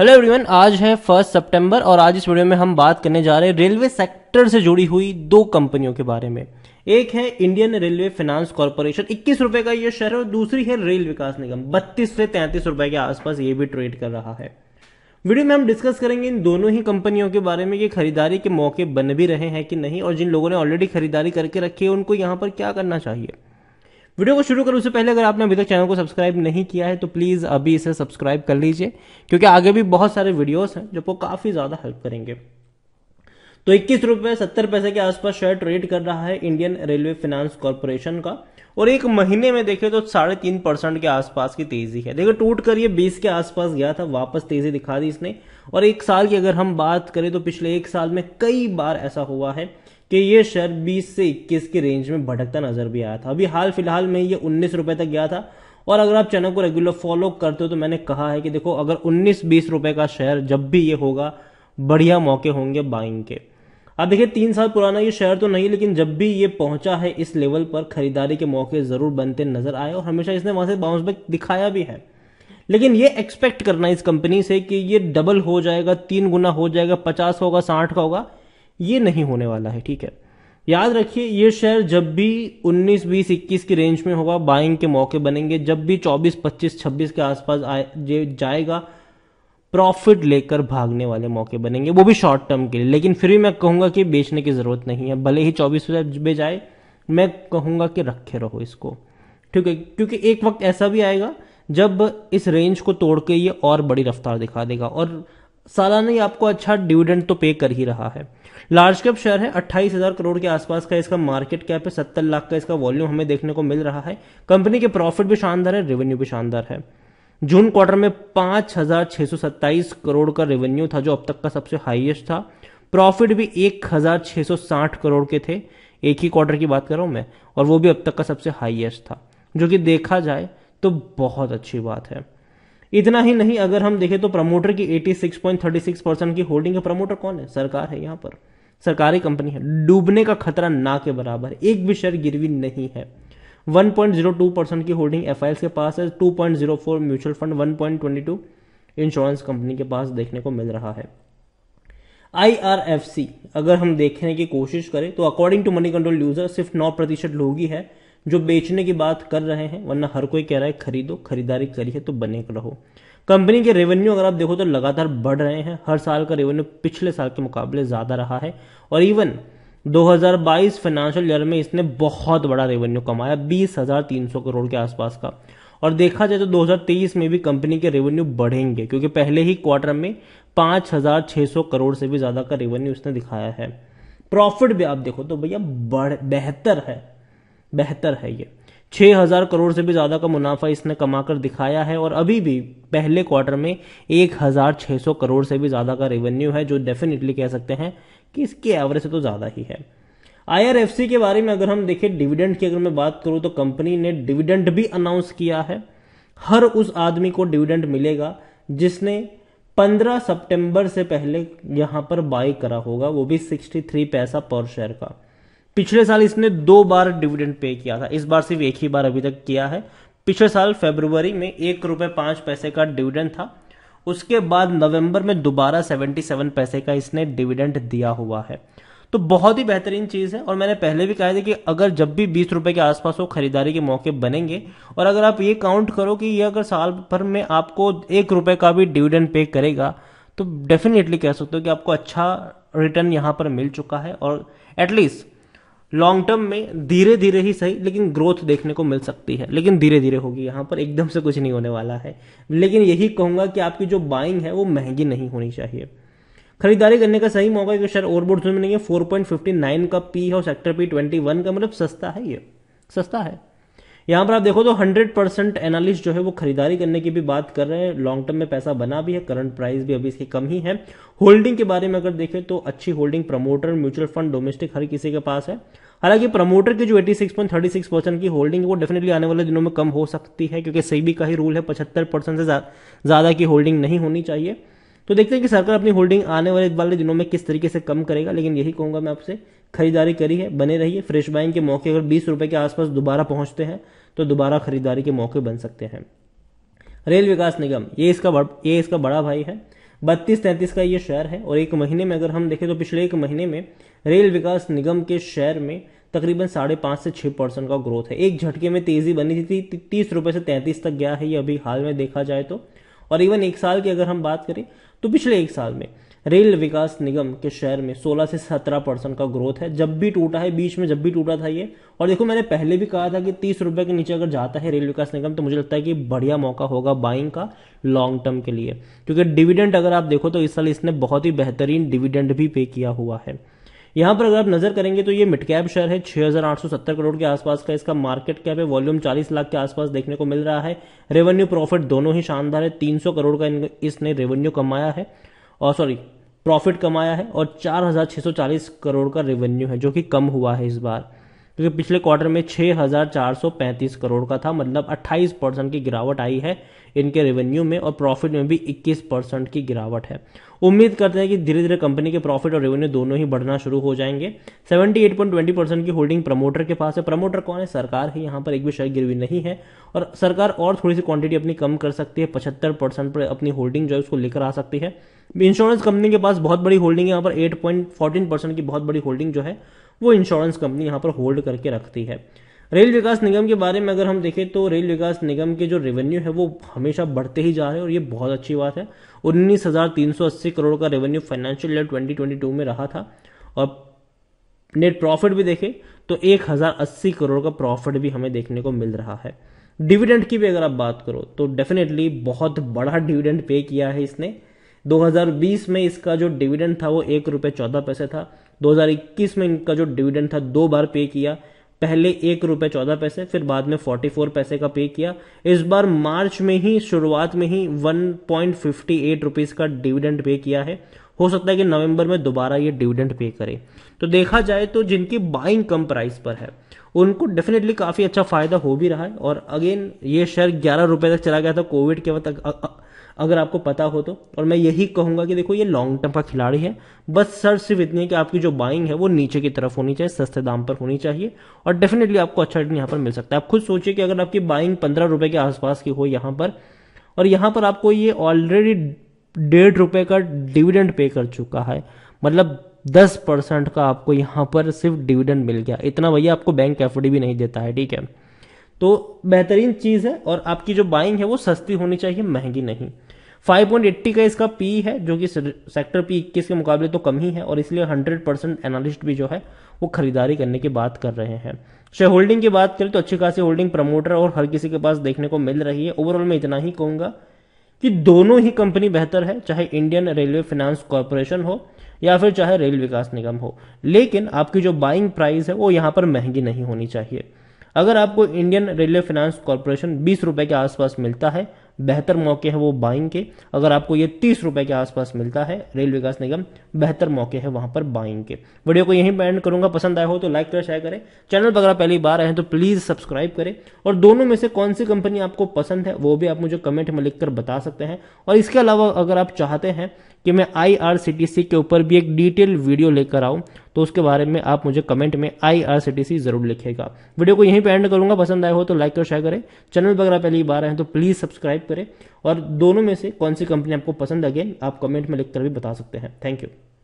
hello everyone आज है first सितंबर और आज इस वीडियो में हम बात करने जा रहे हैं रेलवे सेक्टर से जुड़ी हुई दो कंपनियों के बारे में एक है इंडियन रेलवे फाइनेंस कॉरपोरेशन इक्कीस रुपए का ये शेयर है और दूसरी है रेल विकास निगम बत्तीस से तैंतीस रुपए के आसपास ये भी ट्रेड कर रहा है वीडियो में हम डिस्कस करेंगे इन दोनों ही कंपनियों के बारे में ये खरीदारी के मौके बन भी रहे हैं कि नहीं और जिन लोगों ने ऑलरेडी खरीदारी करके रखी है उनको यहाँ पर क्या करना चाहिए वीडियो को शुरू करूँ उससे पहले अगर आपने अभी तक चैनल को सब्सक्राइब नहीं किया है तो प्लीज़ अभी इसे सब्सक्राइब कर लीजिए क्योंकि आगे भी बहुत सारे वीडियोस हैं जो काफ़ी ज़्यादा हेल्प करेंगे तो इक्कीस रुपए सत्तर पैसे के आसपास शेयर ट्रेड कर रहा है इंडियन रेलवे फाइनेंस कॉरपोरेशन का और एक महीने में देखे तो साढ़े तीन परसेंट के आसपास की तेजी है देखो टूट कर ये बीस के आसपास गया था वापस तेजी दिखा दी इसने और एक साल की अगर हम बात करें तो पिछले एक साल में कई बार ऐसा हुआ है कि ये शेयर 20 से 21 की रेंज में भटकता नजर भी आया था अभी हाल फिलहाल में ये उन्नीस रुपए तक गया था और अगर आप चैनल को रेगुलर फॉलो करते हो तो मैंने कहा है कि देखो अगर उन्नीस बीस रुपए का शेयर जब भी ये होगा बढ़िया मौके होंगे बाइंग के अब देखिए तीन साल पुराना ये शेयर तो नहीं लेकिन जब भी ये पहुंचा है इस लेवल पर खरीदारी के मौके ज़रूर बनते नजर आए और हमेशा इसने वहां से बाउंस बैक दिखाया भी है लेकिन ये एक्सपेक्ट करना इस कंपनी से कि ये डबल हो जाएगा तीन गुना हो जाएगा पचास होगा साठ का होगा ये नहीं होने वाला है ठीक है याद रखिए ये शेयर जब भी 19, 20, 21 की रेंज में होगा बाइंग के मौके बनेंगे जब भी 24, 25, 26 के आसपास आए जाएगा प्रॉफिट लेकर भागने वाले मौके बनेंगे वो भी शॉर्ट टर्म के लिए लेकिन फिर भी मैं कहूंगा कि बेचने की ज़रूरत नहीं है भले ही चौबीस हजार बे जाए मैं कहूंगा कि रखे रहो इसको ठीक है क्योंकि एक वक्त ऐसा भी आएगा जब इस रेंज को तोड़ के ये और बड़ी रफ्तार दिखा देगा और सालाना ही आपको अच्छा डिविडेंड तो पे कर ही रहा है लार्ज कैप शेयर है अट्ठाईस हजार करोड़ के आसपास का इसका मार्केट कैप है सत्तर लाख का इसका वॉल्यूम हमें देखने को मिल रहा है कंपनी के प्रॉफिट भी शानदार है रेवेन्यू भी शानदार है जून क्वार्टर में पांच हजार छह सौ सत्ताईस करोड़ का रेवेन्यू था जो अब तक का सबसे हाईएस्ट था प्रॉफिट भी एक हजार छह सौ साठ करोड़ के थे एक ही क्वार्टर की बात कर रहा हूं मैं और वो भी अब तक का सबसे हाईएस्ट था जो कि देखा जाए तो बहुत अच्छी बात है इतना ही नहीं अगर हम देखें तो प्रमोटर की 86.36 परसेंट की होल्डिंग है प्रमोटर कौन है सरकार है यहां पर सरकारी कंपनी है डूबने का खतरा ना के बराबर एक भी शेयर गिरवी नहीं है 1.02 परसेंट की होल्डिंग एफ के पास है 2.04 म्यूचुअल फंड 1.22 इंश्योरेंस कंपनी के पास देखने को मिल रहा है आई अगर हम देखने की कोशिश करें तो according to Moneycontrol user सिर्फ नौ प्रतिशत लोग ही है जो बेचने की बात कर रहे हैं वरना हर कोई कह रहा है खरीदो खरीदारी करिए तो बने रहो कंपनी के रेवेन्यू अगर आप देखो तो लगातार बढ़ रहे हैं हर साल का रेवेन्यू पिछले साल के मुकाबले ज़्यादा रहा है और इवन 2022 फाइनेंशियल ईयर में इसने बहुत बड़ा रेवेन्यू कमाया बीस हजार तीन सौ करोड़ के आसपास का और देखा जाए तो 2023 में भी कंपनी के रेवेन्यू बढ़ेंगे क्योंकि पहले ही क्वार्टर में 5,600 करोड़ से भी ज़्यादा का रेवेन्यू इसने दिखाया है प्रॉफिट भी आप देखो तो भैया बढ़ बेहतर है बेहतर है ये 6000 करोड़ से भी ज़्यादा का मुनाफा इसने कमाकर दिखाया है और अभी भी पहले क्वार्टर में 1600 करोड़ से भी ज़्यादा का रेवेन्यू है जो डेफिनेटली कह सकते हैं कि इसकी एवरेज से तो ज़्यादा ही है आई के बारे में अगर हम देखें डिविडेंड की अगर मैं बात करूँ तो कंपनी ने डिविडेंड भी अनाउंस किया है हर उस आदमी को डिविडेंड मिलेगा जिसने 15 सितंबर से पहले यहां पर बाई करा होगा वो भी 63 पैसा पर शेयर का पिछले साल इसने दो बार डिविडेंड पे किया था इस बार सिर्फ एक ही बार अभी तक किया है पिछले साल फेब्रुवरी में एक रुपए पांच पैसे का डिविडेंड था उसके बाद नवंबर में दोबारा 77 पैसे का इसने डिविडेंड दिया हुआ है तो बहुत ही बेहतरीन चीज़ है और मैंने पहले भी कहा था कि अगर जब भी बीस रुपए के आसपास वो खरीदारी के मौके बनेंगे और अगर आप ये काउंट करो कि ये अगर साल भर में आपको एक रुपए का भी डिविडेंड पे करेगा तो डेफिनेटली कह सकते हो कि आपको अच्छा रिटर्न यहाँ पर मिल चुका है और एटलीस्ट लॉन्ग टर्म में धीरे धीरे ही सही लेकिन ग्रोथ देखने को मिल सकती है लेकिन धीरे धीरे होगी यहाँ पर एकदम से कुछ नहीं होने वाला है लेकिन यही कहूंगा कि आपकी जो बाइंग है वो महंगी नहीं होनी चाहिए खरीदारी करने का सही मौका कि शेयर और बोर्ड में नहीं है फोर पॉइंट फिफ्टी नाइन का पी है और सेक्टर पी ट्वेंटी वन का मतलब सस्ता है ये सस्ता है यहां पर आप देखो तो 100 परसेंट एनालिस्ट जो है वो खरीदारी करने की भी बात कर रहे हैं लॉन्ग टर्म में पैसा बना भी है करंट प्राइस भी अभी इसकी कम ही है होल्डिंग के बारे में अगर देखें तो अच्छी holding promoter mutual fund domestic हर किसी के पास है हालांकि प्रमोटर की जो 86.36 परसेंट की होल्डिंग है वो डेफिनेटली आने वाले दिनों में कम हो सकती है क्योंकि सेबी का ही रूल है पचहत्तर परसेंट से ज़्यादा की होल्डिंग नहीं होनी चाहिए तो देखते हैं कि सरकार अपनी होल्डिंग आने वाले वाले दिनों में किस तरीके से कम करेगा लेकिन यही कहूंगा मैं आपसे खरीदारी करी है बने रहिए फ्रेश बाइंग के मौके अगर बीस रुपए के आसपास दोबारा पहुंचते हैं तो दोबारा खरीदारी के मौके बन सकते हैं रेल विकास निगम ये इसका ये इसका बड़ा भाई है बत्तीस तैंतीस का ये शेयर है और एक महीने में अगर हम देखें तो पिछले एक महीने में रेल विकास निगम के शेयर में तकरीबन साढ़े पाँच से छः परसेंट का ग्रोथ है एक झटके में तेज़ी बनी थी तीस रुपये से तैंतीस तक गया है ये अभी हाल में देखा जाए तो और इवन एक साल की अगर हम बात करें तो पिछले एक साल में रेल विकास निगम के शेयर में 16 से 17 परसेंट का ग्रोथ है जब भी टूटा है बीच में जब भी टूटा था ये और देखो मैंने पहले भी कहा था कि तीस रुपए के नीचे अगर जाता है रेल विकास निगम तो मुझे लगता है कि बढ़िया मौका होगा बाइंग का लॉन्ग टर्म के लिए क्योंकि डिविडेंड अगर आप देखो तो इस साल इसने बहुत ही बेहतरीन डिविडेंड भी पे किया हुआ है यहां पर अगर आप नजर करेंगे तो ये मिड कैप शेयर है 6,870 करोड़ के आसपास का इसका मार्केट कैप है वॉल्यूम 40 लाख के आसपास देखने को मिल रहा है रेवेन्यू प्रॉफिट दोनों ही शानदार है 300 करोड़ का इसने रेवेन्यू कमाया है और सॉरी प्रॉफिट कमाया है और 4,640 करोड़ का रेवेन्यू है जो कि कम हुआ है इस बार क्योंकि पिछले क्वार्टर में 6,435 करोड़ का था मतलब 28 परसेंट की गिरावट आई है इनके रेवेन्यू में और प्रॉफिट में भी 21 परसेंट की गिरावट है उम्मीद करते हैं कि धीरे धीरे कंपनी के प्रॉफिट और रेवेन्यू दोनों ही बढ़ना शुरू हो जाएंगे 78.20 परसेंट की होल्डिंग प्रमोटर के पास है प्रमोटर कौन है सरकार है यहाँ पर एक भी शायद गिरवी नहीं है और सरकार और थोड़ी सी क्वांटिटी अपनी कम कर सकती है पचहत्तर परसेंट पर अपनी होल्डिंग जो है उसको लेकर आ सकती है इंश्योरेंस कंपनी के पास बहुत बड़ी होल्डिंग है यहाँ पर एट पॉइंट फोर्टीन परसेंट की बहुत बड़ी होल्डिंग जो है वो इंश्योरेंस कंपनी यहाँ पर होल्ड करके रखती है रेल विकास निगम के बारे में अगर हम देखें तो रेल विकास निगम के जो रेवेन्यू है वो हमेशा बढ़ते ही जा रहे हैं और ये बहुत अच्छी बात है उन्नीस हज़ार तीन सौ अस्सी करोड़ का revenue financial year twenty twenty two में रहा था और नेट प्रॉफिट भी देखें तो एक हज़ार अस्सी करोड़ का प्रॉफिट भी हमें देखने को मिल रहा है डिविडेंड की भी अगर आप बात करो तो डेफिनेटली बहुत बड़ा डिविडेंड पे किया है इसने 2020 में इसका जो डिविडेंड था वो एक रुपये चौदह पैसे था 2021 में इनका जो डिविडेंड था दो बार पे किया पहले एक रुपये चौदह पैसे फिर बाद में फोर्टी फोर पैसे का पे किया इस बार मार्च में ही शुरुआत में ही one point fifty eight rupees का डिविडेंड पे किया है हो सकता है कि नवंबर में दोबारा ये डिविडेंड पे करे तो देखा जाए तो जिनकी बाइंग कम प्राइस पर है उनको डेफिनेटली काफ़ी अच्छा फ़ायदा हो भी रहा है और अगेन ये शेयर ग्यारह रुपये तक चला गया था कोविड के वक्त अगर आपको पता हो तो और मैं यही कहूंगा कि देखो ये लॉन्ग टर्म का खिलाड़ी है बस सर सिर्फ इतनी कि आपकी जो बाइंग है वो नीचे की तरफ होनी चाहिए सस्ते दाम पर होनी चाहिए और डेफिनेटली आपको अच्छा रिटर्न यहाँ पर मिल सकता है आप खुद सोचिए कि अगर आपकी बाइंग पंद्रह रुपये के आसपास की हो यहाँ पर और यहाँ पर आपको ये ऑलरेडी डेढ़ रुपये का डिविडेंड पे कर चुका है मतलब दस परसेंट का आपको यहाँ पर सिर्फ डिविडेंड मिल गया इतना भैया आपको बैंक एफ भी नहीं देता है ठीक है तो बेहतरीन चीज़ है और आपकी जो बाइंग है वो सस्ती होनी चाहिए महंगी नहीं 5.80 का इसका पी है जो कि सेक्टर पी इक्कीस के मुकाबले तो कम ही है और इसलिए 100 परसेंट एनालिस्ट भी जो है वो खरीदारी करने की बात कर रहे हैं शेयर होल्डिंग की बात करें तो अच्छी खासी होल्डिंग प्रमोटर और हर किसी के पास देखने को मिल रही है ओवरऑल मैं इतना ही कहूंगा कि दोनों ही कंपनी बेहतर है चाहे इंडियन रेलवे फाइनेंस कॉरपोरेशन हो या फिर चाहे रेल विकास निगम हो लेकिन आपकी जो बाइंग प्राइस है वो यहाँ पर महंगी नहीं होनी चाहिए अगर आपको इंडियन रेलवे फाइनेंस कॉरपोरेशन बीस रुपए के आसपास मिलता है बेहतर मौके हैं वो बाइंग के अगर आपको ये तीस रुपए के आसपास मिलता है रेल विकास निगम बेहतर मौके हैं वहां पर बाइंग के वीडियो को यहीं पर एंड पसंद आया हो तो लाइक करें शेयर करें चैनल पर अगर पहली बार आए हैं तो प्लीज़ सब्सक्राइब करें और दोनों में से कौन सी कंपनी आपको पसंद है वो भी आप मुझे कमेंट में लिखकर बता सकते हैं और इसके अलावा अगर आप चाहते हैं कि मैं आई के ऊपर भी एक डिटेल वीडियो लेकर आऊँ तो उसके बारे में आप मुझे कमेंट में आई ज़रूर लिखेगा वीडियो को यहीं पर एंड करूंगा पसंद आए हो तो लाइक और शेयर करें चैनल वगैरह पहली बार आए तो प्लीज़ सब्सक्राइब करें और दोनों में से कौन सी कंपनी आपको पसंद अगेन आप कमेंट में लिखकर भी बता सकते हैं थैंक यू